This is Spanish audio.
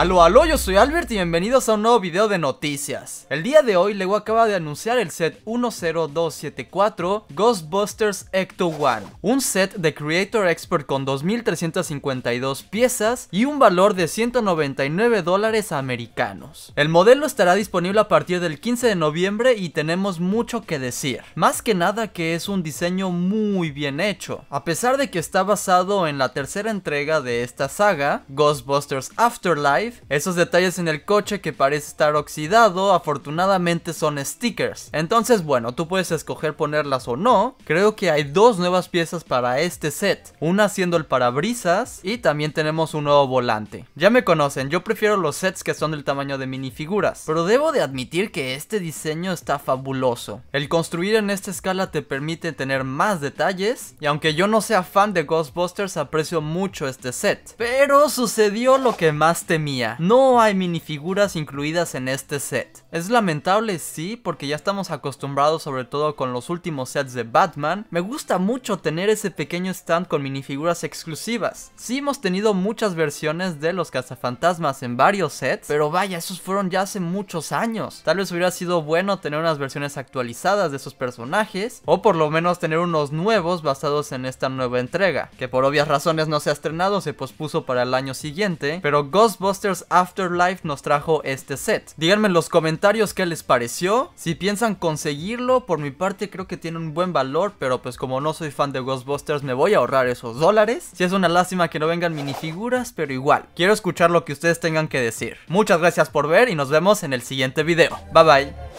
Aló, aló, yo soy Albert y bienvenidos a un nuevo video de noticias. El día de hoy, Lego acaba de anunciar el set 10274 Ghostbusters Ecto 1 un set de Creator Expert con 2352 piezas y un valor de 199 dólares americanos. El modelo estará disponible a partir del 15 de noviembre y tenemos mucho que decir. Más que nada que es un diseño muy bien hecho. A pesar de que está basado en la tercera entrega de esta saga, Ghostbusters Afterlife, esos detalles en el coche que parece estar oxidado, afortunadamente son stickers. Entonces bueno, tú puedes escoger ponerlas o no. Creo que hay dos nuevas piezas para este set. Una siendo el parabrisas y también tenemos un nuevo volante. Ya me conocen, yo prefiero los sets que son del tamaño de minifiguras. Pero debo de admitir que este diseño está fabuloso. El construir en esta escala te permite tener más detalles. Y aunque yo no sea fan de Ghostbusters, aprecio mucho este set. Pero sucedió lo que más temía. No hay minifiguras incluidas en este set. Es lamentable, sí, porque ya estamos acostumbrados sobre todo con los últimos sets de Batman. Me gusta mucho tener ese pequeño stand con minifiguras exclusivas. Sí hemos tenido muchas versiones de los cazafantasmas en varios sets, pero vaya, esos fueron ya hace muchos años. Tal vez hubiera sido bueno tener unas versiones actualizadas de esos personajes, o por lo menos tener unos nuevos basados en esta nueva entrega, que por obvias razones no se ha estrenado, se pospuso para el año siguiente, pero Ghostbusters Ghostbusters Afterlife nos trajo este set. Díganme en los comentarios qué les pareció, si piensan conseguirlo, por mi parte creo que tiene un buen valor, pero pues como no soy fan de Ghostbusters me voy a ahorrar esos dólares. Si es una lástima que no vengan minifiguras, pero igual, quiero escuchar lo que ustedes tengan que decir. Muchas gracias por ver y nos vemos en el siguiente video. Bye bye.